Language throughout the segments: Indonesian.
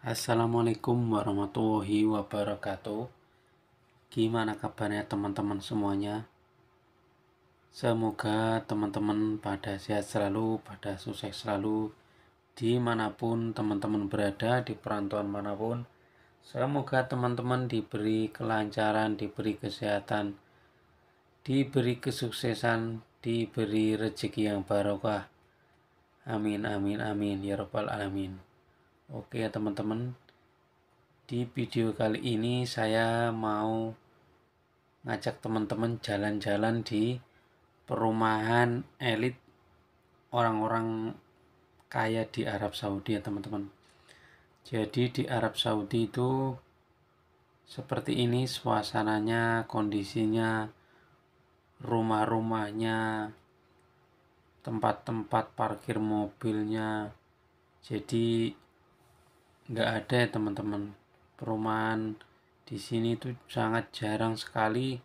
Assalamualaikum warahmatullahi wabarakatuh Gimana kabarnya teman-teman semuanya Semoga teman-teman pada sehat selalu, pada sukses selalu Dimanapun teman-teman berada, di perantauan manapun Semoga teman-teman diberi kelancaran, diberi kesehatan Diberi kesuksesan, diberi rezeki yang barokah Amin, amin, amin, ya robbal alamin Oke ya teman-teman, di video kali ini saya mau ngajak teman-teman jalan-jalan di perumahan elit orang-orang kaya di Arab Saudi ya teman-teman. Jadi di Arab Saudi itu seperti ini suasananya, kondisinya, rumah-rumahnya, tempat-tempat parkir mobilnya. Jadi nggak ada ya teman-teman perumahan di sini itu sangat jarang sekali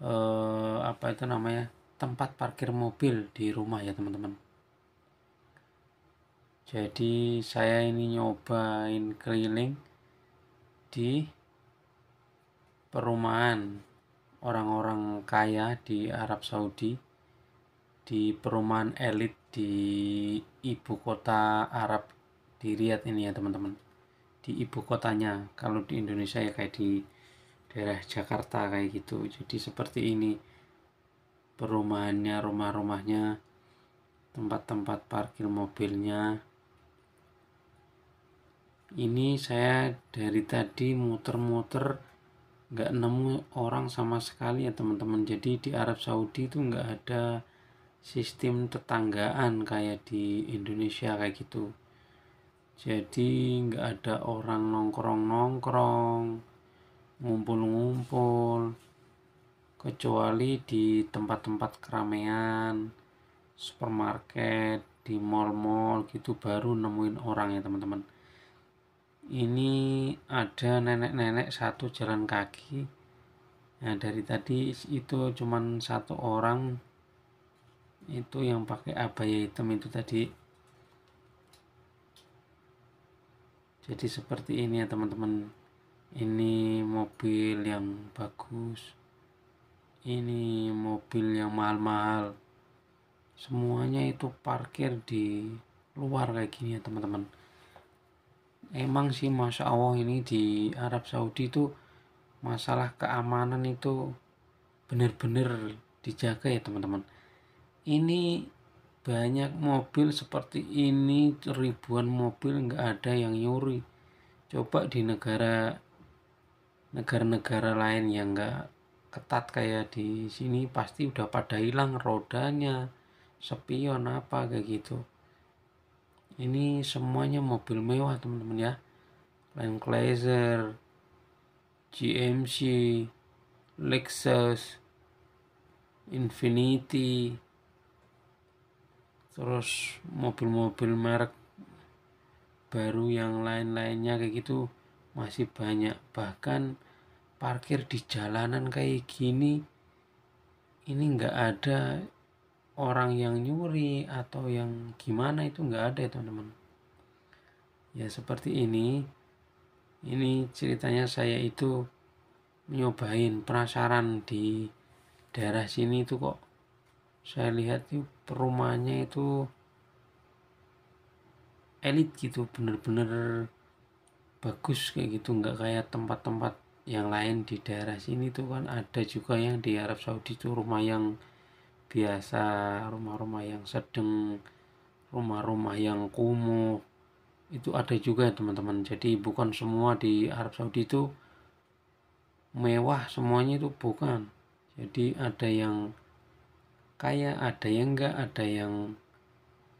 eh, apa itu namanya tempat parkir mobil di rumah ya teman-teman jadi saya ini nyobain keliling di perumahan orang-orang kaya di Arab Saudi di perumahan elit di ibu kota Arab di Riyadh ini ya teman-teman di ibu kotanya kalau di Indonesia ya kayak di daerah Jakarta kayak gitu jadi seperti ini perumahannya rumah-rumahnya tempat-tempat parkir mobilnya ini saya dari tadi muter-muter nggak nemu orang sama sekali ya teman-teman jadi di Arab Saudi itu nggak ada sistem tetanggaan kayak di Indonesia kayak gitu jadi nggak ada orang nongkrong-nongkrong ngumpul-ngumpul kecuali di tempat-tempat keramaian supermarket di mall-mall gitu baru nemuin orang ya teman-teman ini ada nenek-nenek satu jalan kaki nah dari tadi itu cuman satu orang itu yang pakai abaya hitam itu tadi jadi seperti ini ya teman-teman ini mobil yang bagus ini mobil yang mahal-mahal semuanya itu parkir di luar kayak gini ya teman-teman emang sih Masya Allah ini di Arab Saudi itu masalah keamanan itu benar-benar dijaga ya teman-teman ini banyak mobil seperti ini ribuan mobil nggak ada yang nyuri coba di negara negara-negara lain yang nggak ketat kayak di sini pasti udah pada hilang rodanya spion apa kayak gitu ini semuanya mobil mewah teman-teman ya Land Cruiser GMC Lexus Infinity terus mobil-mobil merek baru yang lain-lainnya kayak gitu masih banyak bahkan parkir di jalanan kayak gini ini nggak ada orang yang nyuri atau yang gimana itu nggak ada ya teman-teman ya seperti ini ini ceritanya saya itu nyobain penasaran di daerah sini itu kok saya lihat itu rumahnya itu elit gitu bener-bener bagus kayak gitu nggak kayak tempat-tempat yang lain di daerah sini tuh kan ada juga yang di Arab Saudi tuh rumah yang biasa rumah-rumah yang sedang rumah-rumah yang kumuh itu ada juga ya teman-teman jadi bukan semua di Arab Saudi itu mewah semuanya itu bukan jadi ada yang kaya ada yang enggak ada yang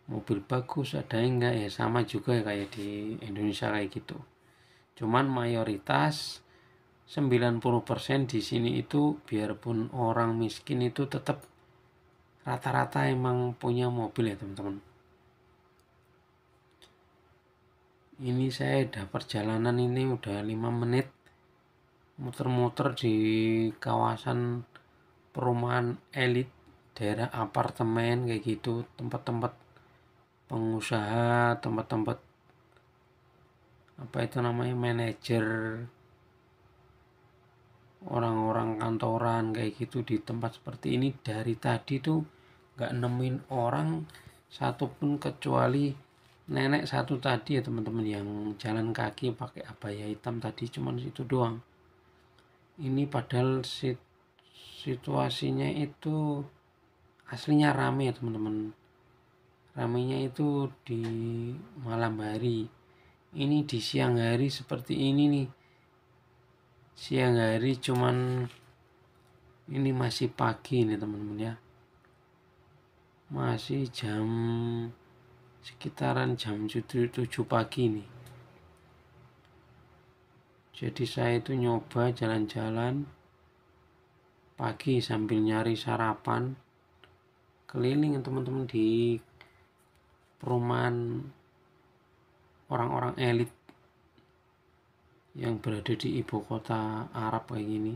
mobil bagus ada yang enggak ya sama juga kayak di Indonesia kayak gitu cuman mayoritas 90% di sini itu biarpun orang miskin itu tetap rata-rata emang punya mobil ya teman-teman ini saya udah perjalanan ini udah 5 menit muter-muter di kawasan perumahan elit daerah apartemen kayak gitu tempat-tempat pengusaha tempat-tempat apa itu namanya manajer orang-orang kantoran kayak gitu di tempat seperti ini dari tadi tuh nggak nemuin orang satu pun kecuali nenek satu tadi ya teman-teman yang jalan kaki pakai abaya hitam tadi cuman situ doang ini padahal situasinya itu aslinya rame ya teman-teman ramenya itu di malam hari ini di siang hari seperti ini nih siang hari cuman ini masih pagi nih teman-teman ya masih jam sekitaran jam 7, pagi nih jadi saya itu nyoba jalan-jalan pagi sambil nyari sarapan keliling teman-teman di perumahan orang-orang elit yang berada di ibu kota Arab kayak gini.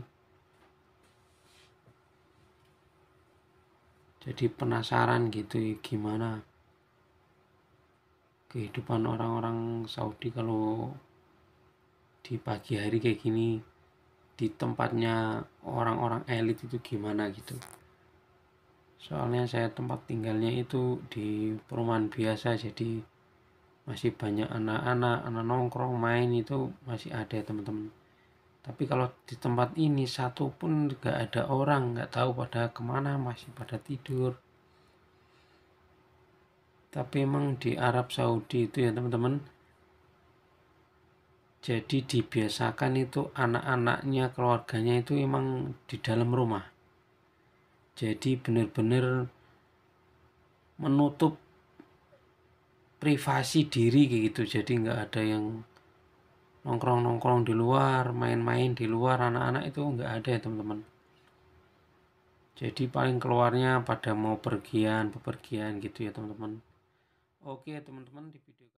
Jadi penasaran gitu ya, gimana kehidupan orang-orang Saudi kalau di pagi hari kayak gini di tempatnya orang-orang elit itu gimana gitu soalnya saya tempat tinggalnya itu di perumahan biasa jadi masih banyak anak-anak anak nongkrong main itu masih ada teman-teman tapi kalau di tempat ini satu pun nggak ada orang gak tahu pada kemana masih pada tidur tapi emang di Arab Saudi itu ya teman-teman jadi dibiasakan itu anak-anaknya keluarganya itu emang di dalam rumah jadi benar-benar menutup privasi diri kayak gitu jadi nggak ada yang nongkrong nongkrong di luar main-main di luar anak-anak itu nggak ada ya teman-teman jadi paling keluarnya pada mau pergian bepergian gitu ya teman-teman oke teman-teman di video